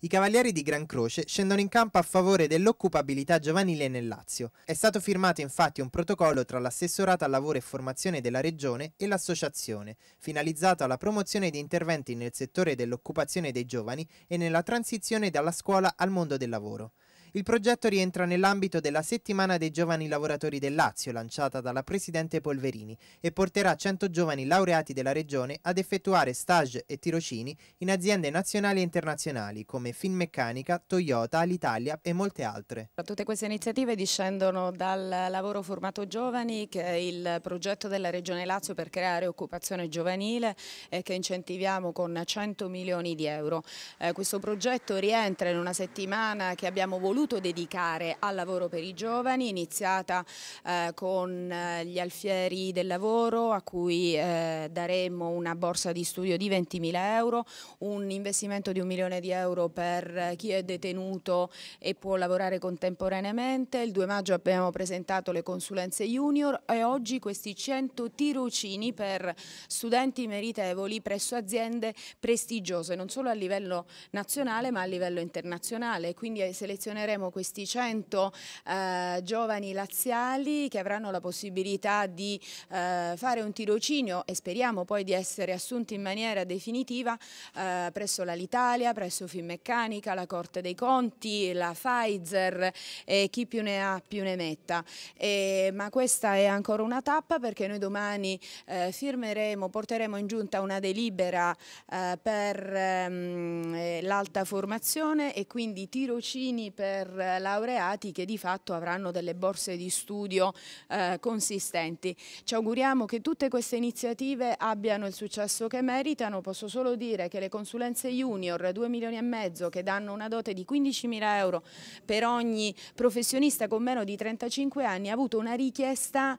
I Cavalieri di Gran Croce scendono in campo a favore dell'occupabilità giovanile nel Lazio. È stato firmato infatti un protocollo tra l'assessorato al lavoro e formazione della Regione e l'associazione, finalizzato alla promozione di interventi nel settore dell'occupazione dei giovani e nella transizione dalla scuola al mondo del lavoro. Il progetto rientra nell'ambito della settimana dei giovani lavoratori del Lazio lanciata dalla Presidente Polverini e porterà 100 giovani laureati della Regione ad effettuare stage e tirocini in aziende nazionali e internazionali come Finmeccanica, Toyota, Alitalia e molte altre. Tutte queste iniziative discendono dal lavoro formato giovani che è il progetto della Regione Lazio per creare occupazione giovanile eh, che incentiviamo con 100 milioni di euro. Eh, questo progetto rientra in una settimana che abbiamo voluto voluto dedicare al lavoro per i giovani, iniziata eh, con eh, gli alfieri del lavoro a cui eh, daremo una borsa di studio di 20.000 euro, un investimento di un milione di euro per eh, chi è detenuto e può lavorare contemporaneamente, il 2 maggio abbiamo presentato le consulenze junior e oggi questi 100 tirocini per studenti meritevoli presso aziende prestigiose, non solo a livello nazionale ma a livello internazionale, quindi eh, selezioneremo premieremo questi 100 eh, giovani laziali che avranno la possibilità di eh, fare un tirocinio e speriamo poi di essere assunti in maniera definitiva eh, presso l'Italia, presso Finmeccanica, la Corte dei Conti, la Pfizer e chi più ne ha più ne metta. E, ma questa è ancora una tappa perché noi domani eh, firmeremo, porteremo in giunta una delibera eh, per ehm, eh, l'alta formazione e quindi tirocini per super eh, laureati che di fatto avranno delle borse di studio eh, consistenti. Ci auguriamo che tutte queste iniziative abbiano il successo che meritano, posso solo dire che le consulenze junior 2 milioni e mezzo che danno una dote di 15 mila euro per ogni professionista con meno di 35 anni ha avuto una richiesta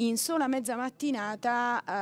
in sola mezza mattinata eh,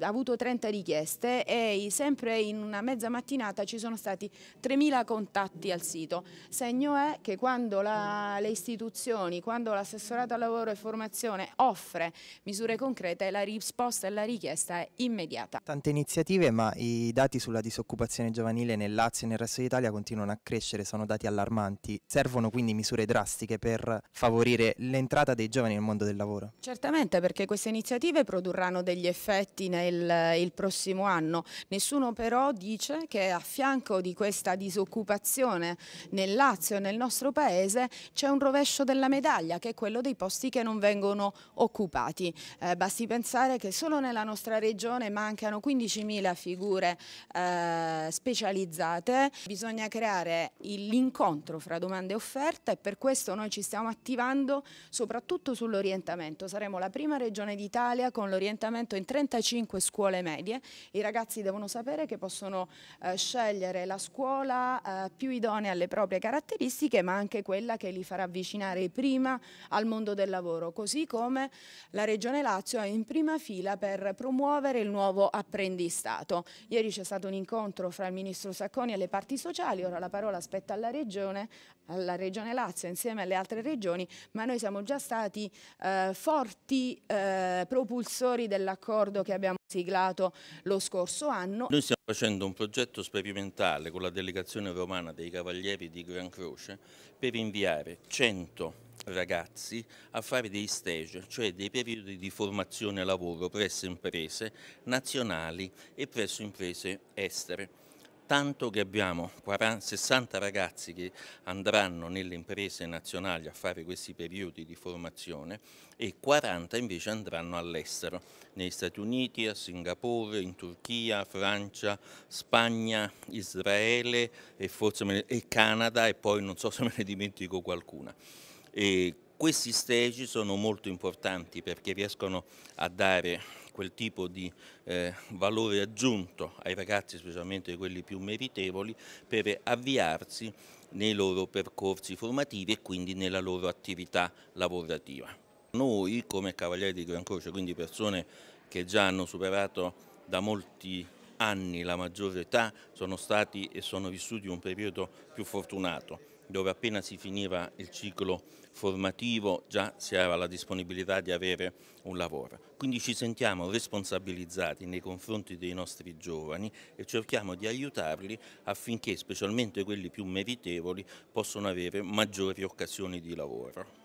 ha avuto 30 richieste e sempre in una mezza mattinata ci sono stati 3.000 contatti al sito. Segno è che quando la, le istituzioni, quando l'assessorato al lavoro e formazione offre misure concrete, la risposta e la richiesta è immediata. Tante iniziative, ma i dati sulla disoccupazione giovanile nel Lazio e nel resto d'Italia continuano a crescere, sono dati allarmanti. Servono quindi misure drastiche per favorire l'entrata dei giovani nel mondo del lavoro. Certo Certamente perché queste iniziative produrranno degli effetti nel prossimo anno, nessuno però dice che a fianco di questa disoccupazione nel Lazio e nel nostro paese c'è un rovescio della medaglia che è quello dei posti che non vengono occupati. Eh, basti pensare che solo nella nostra regione mancano 15.000 figure eh, specializzate, bisogna creare l'incontro fra domande e offerta e per questo noi ci stiamo attivando soprattutto sull'orientamento, saremo siamo la prima regione d'Italia con l'orientamento in 35 scuole medie. I ragazzi devono sapere che possono eh, scegliere la scuola eh, più idonea alle proprie caratteristiche, ma anche quella che li farà avvicinare prima al mondo del lavoro, così come la Regione Lazio è in prima fila per promuovere il nuovo apprendistato. Ieri c'è stato un incontro fra il Ministro Sacconi e le parti sociali, ora la parola aspetta alla Regione, alla Regione Lazio insieme alle altre regioni, ma noi siamo già stati eh, forti tutti eh, propulsori dell'accordo che abbiamo siglato lo scorso anno. Noi stiamo facendo un progetto sperimentale con la delegazione romana dei Cavalieri di Gran Croce per inviare 100 ragazzi a fare dei stage, cioè dei periodi di formazione e lavoro presso imprese nazionali e presso imprese estere tanto che abbiamo 40, 60 ragazzi che andranno nelle imprese nazionali a fare questi periodi di formazione e 40 invece andranno all'estero, negli Stati Uniti, a Singapore, in Turchia, Francia, Spagna, Israele e, forse, e Canada e poi non so se me ne dimentico qualcuna. E questi stage sono molto importanti perché riescono a dare quel tipo di eh, valore aggiunto ai ragazzi, specialmente quelli più meritevoli, per avviarsi nei loro percorsi formativi e quindi nella loro attività lavorativa. Noi come Cavalieri di Gran Croce, quindi persone che già hanno superato da molti anni la maggiore età, sono stati e sono vissuti un periodo più fortunato dove appena si finiva il ciclo formativo già si aveva la disponibilità di avere un lavoro. Quindi ci sentiamo responsabilizzati nei confronti dei nostri giovani e cerchiamo di aiutarli affinché specialmente quelli più meritevoli possano avere maggiori occasioni di lavoro.